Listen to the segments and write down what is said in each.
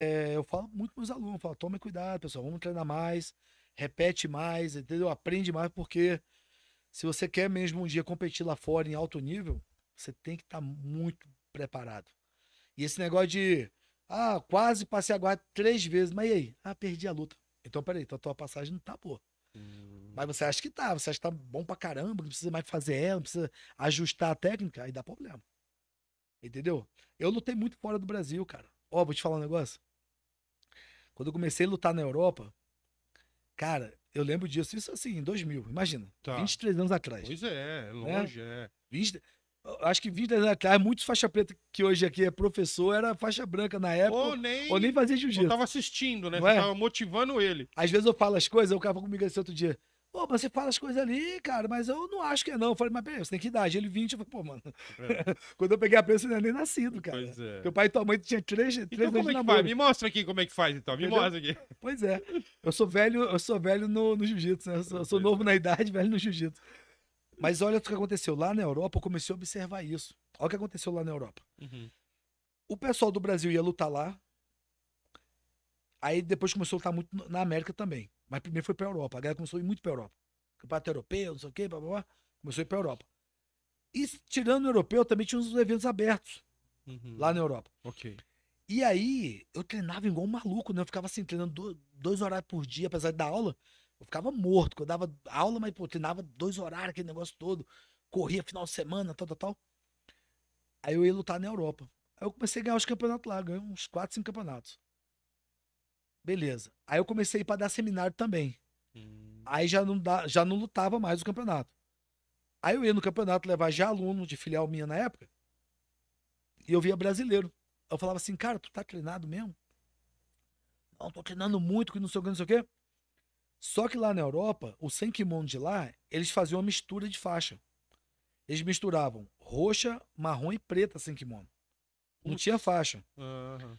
é, eu falo muito para meus alunos, falo, tome cuidado, pessoal, vamos treinar mais, repete mais, entendeu? Aprende mais, porque se você quer mesmo um dia competir lá fora em alto nível, você tem que estar tá muito preparado. E esse negócio de, ah, quase passei a guarda três vezes, mas e aí? Ah, perdi a luta. Então, peraí, então a tua passagem não tá boa. Hum. Mas você acha que tá, você acha que tá bom pra caramba, não precisa mais fazer ela, não precisa ajustar a técnica, aí dá problema. Entendeu? Eu lutei muito fora do Brasil, cara. Ó, vou te falar um negócio. Quando eu comecei a lutar na Europa, cara, eu lembro disso. Isso assim, em 2000, imagina. Tá. 23 anos atrás. Pois é, né? longe, né? é. 20, acho que 20 anos atrás, muitos faixa preta que hoje aqui é professor era faixa branca na época. Ou nem, ou nem fazia jiu-jitsu. Eu tava assistindo, né? Eu é? tava motivando ele. Às vezes eu falo as coisas, o cara falou comigo esse assim outro dia. Pô, mas você fala as coisas ali, cara, mas eu não acho que é não. Eu falei, mas peraí, você tem que idade? Ele 20, eu falei, pô, mano. É. Quando eu peguei a prensa, eu não era nem nascido, cara. Pois é. Teu pai e tua mãe tinha três, três então, como é que faz? Me mostra aqui como é que faz, então. Me Entendeu? mostra aqui. Pois é. Eu sou velho, eu sou velho no, no jiu-jitsu, né? Eu sou, eu sou novo é. na idade, velho no jiu-jitsu. Mas olha o que aconteceu. Lá na Europa, eu comecei a observar isso. Olha o que aconteceu lá na Europa. Uhum. O pessoal do Brasil ia lutar lá. Aí depois começou a lutar muito na América também. Mas primeiro foi pra Europa. A galera começou a ir muito pra Europa. Campeonato europeu, não sei o quê, blá blá blá. Começou a ir pra Europa. E tirando o europeu, também tinha uns eventos abertos uhum. lá na Europa. Ok. E aí, eu treinava igual um maluco, né? Eu ficava assim, treinando dois horários por dia, apesar da aula. Eu ficava morto, porque eu dava aula, mas pô, treinava dois horários, aquele negócio todo. Corria final de semana, tal, tal, tal. Aí eu ia lutar na Europa. Aí eu comecei a ganhar os campeonatos lá, ganhei uns quatro cinco campeonatos. Beleza. Aí eu comecei para dar seminário também. Hum. Aí já não, dá, já não lutava mais o campeonato. Aí eu ia no campeonato levar já aluno de filial minha na época. E eu via brasileiro. Eu falava assim, cara, tu tá treinado mesmo? Não, tô treinando muito, que não sei o que, não sei o quê. Só que lá na Europa, o sem de lá, eles faziam uma mistura de faixa. Eles misturavam roxa, marrom e preta sem Não tinha faixa. Uhum.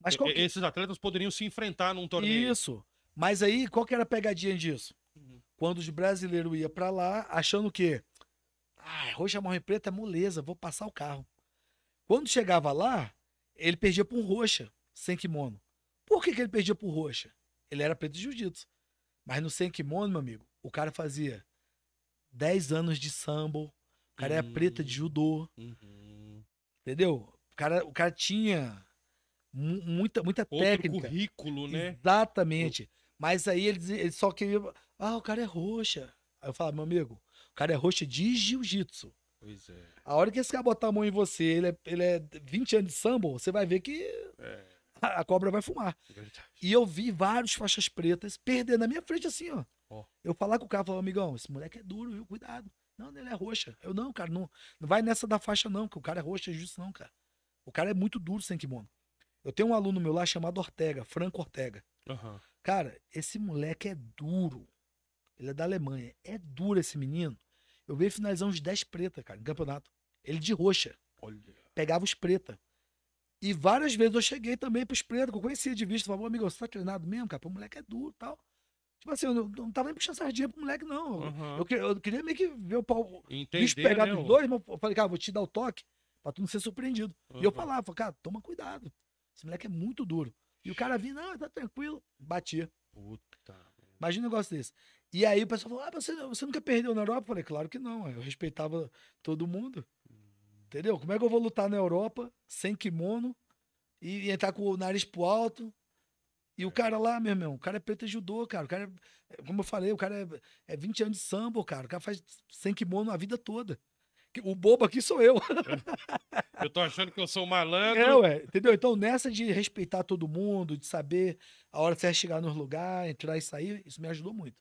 Mas qual... Esses atletas poderiam se enfrentar num torneio. Isso. Mas aí, qual que era a pegadinha disso? Uhum. Quando os brasileiros ia para lá, achando que ah, roxa, marrom e preta é moleza, vou passar o carro. Quando chegava lá, ele perdia pro um roxa, sem kimono. Por que, que ele perdia pro roxa? Ele era preto de jiu-jitsu. Mas no sem kimono, meu amigo, o cara fazia 10 anos de samba, o cara uhum. era preta de uhum. judô. Uhum. Entendeu? O cara, o cara tinha muita, muita Outro técnica. currículo, né? Exatamente. Mas aí ele, ele só queria. Ah, o cara é roxa. Aí eu falava, meu amigo, o cara é roxa de jiu-jitsu. Pois é. A hora que esse cara botar a mão em você, ele é, ele é 20 anos de samba, você vai ver que é. a, cobra vai fumar. Verdade. E eu vi vários faixas pretas perdendo na minha frente assim, ó. Oh. Eu falar com o cara, falar, amigão, esse moleque é duro, viu? Cuidado. Não, ele é roxa. Eu, não, cara, não, não vai nessa da faixa, não, que o cara é roxa, é justo, não, cara. O cara é muito duro sem kimono. Eu tenho um aluno meu lá chamado Ortega, Franco Ortega. Uhum. Cara, esse moleque é duro. Ele é da Alemanha. É duro esse menino. Eu vi finalizar uns 10 preta, cara, no campeonato. Ele de roxa. Olha. Pegava os preta. E várias vezes eu cheguei também pros pretos, que eu conhecia de vista. Falava, amigo, você tá treinado mesmo, cara? O moleque é duro e tal. Tipo assim, eu não, não tava nem puxando sardinha pro moleque, não. Uhum. Eu, eu, queria meio que ver o pau. Entendi, bicho pegar né, dos dois, mas eu falei, cara, vou te dar o toque pra tu não ser surpreendido. Uhum. E eu falava, cara, toma cuidado. Esse moleque é muito duro. E o cara vinha, não, tá tranquilo, batia. Puta. Imagina um negócio desse. E aí o pessoal falou: ah, você, você nunca perdeu na Europa? Eu falei: claro que não, eu respeitava todo mundo. Entendeu? Como é que eu vou lutar na Europa sem kimono e, e entrar com o nariz pro alto? E o é. cara lá, meu irmão, o cara é preto e é judô, cara. O cara, é, como eu falei, o cara é, é 20 anos de samba, cara. O cara faz sem kimono a vida toda o bobo aqui sou eu. Eu tô achando que eu sou um malandro. É, ué, entendeu? Então, nessa de respeitar todo mundo, de saber a hora você chegar nos lugares, entrar e sair, isso me ajudou muito.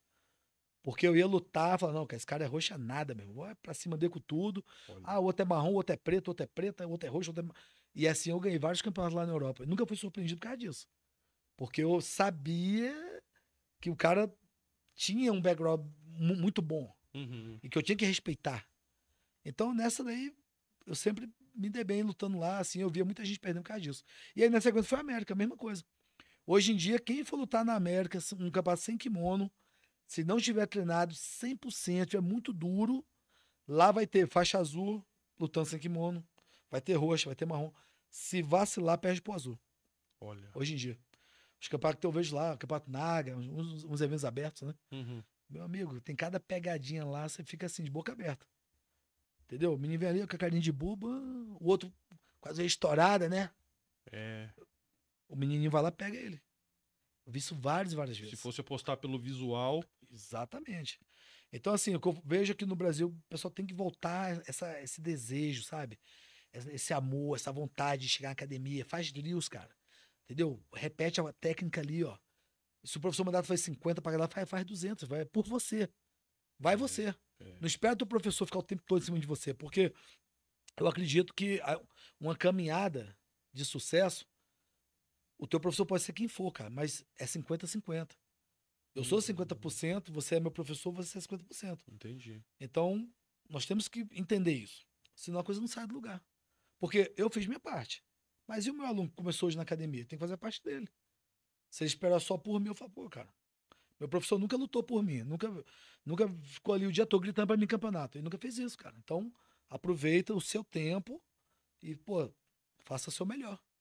Porque eu ia lutar, falar, não, esse cara é roxo é nada, mesmo Vai pra cima dele com tudo. Olha. Ah, o outro é marrom, o outro é preto, o outro é preta, o outro é roxo, outro é... E assim eu ganhei vários campeonatos lá na Europa. Eu nunca fui surpreendido por causa disso. Porque eu sabia que o cara tinha um background muito bom. Uhum. E que eu tinha que respeitar. Então, nessa daí, eu sempre me dei bem lutando lá, assim, eu via muita gente perdendo por causa disso. E aí, na sequência, foi a América, a mesma coisa. Hoje em dia, quem for lutar na América, um capaz sem kimono, se não tiver treinado 100%, é muito duro, lá vai ter faixa azul lutando sem kimono, vai ter roxa, vai ter marrom. Se vacilar, perde pro azul. Olha. Hoje em dia. Os campeonatos que eu vejo lá, campeonato Naga, uns, uns eventos abertos, né? Uhum. Meu amigo, tem cada pegadinha lá, você fica assim, de boca aberta. Entendeu? O menino vem ali com a carinha de boba, o outro quase estourada, né? É. O menininho vai lá pega ele. Eu vi isso várias e várias vezes. Se fosse apostar pelo visual. Exatamente. Então, assim, o que eu vejo aqui no Brasil, o pessoal tem que voltar essa, esse desejo, sabe? Esse amor, essa vontade de chegar na academia. Faz drills, cara. Entendeu? Repete a técnica ali, ó. Se o professor mandar fazer 50 para galera, faz, faz 200. Vai por você. Vai você. É. Não espera o professor ficar o tempo todo em cima de você, porque eu acredito que uma caminhada de sucesso, o teu professor pode ser quem for, cara, mas é 50-50. Eu sou 50%, uhum. você é meu professor, você é 50%. Entendi. Então, nós temos que entender isso. Senão a coisa não sai do lugar. Porque eu fiz minha parte. Mas e o meu aluno que começou hoje na academia? Tem que fazer a parte dele. Se ele esperar só por mim, eu falo, pô, cara, meu professor nunca lutou por mim, nunca, nunca ficou ali o dia todo gritando para mim campeonato. Ele nunca fez isso, cara. Então, aproveita o seu tempo e, pô, faça o seu melhor.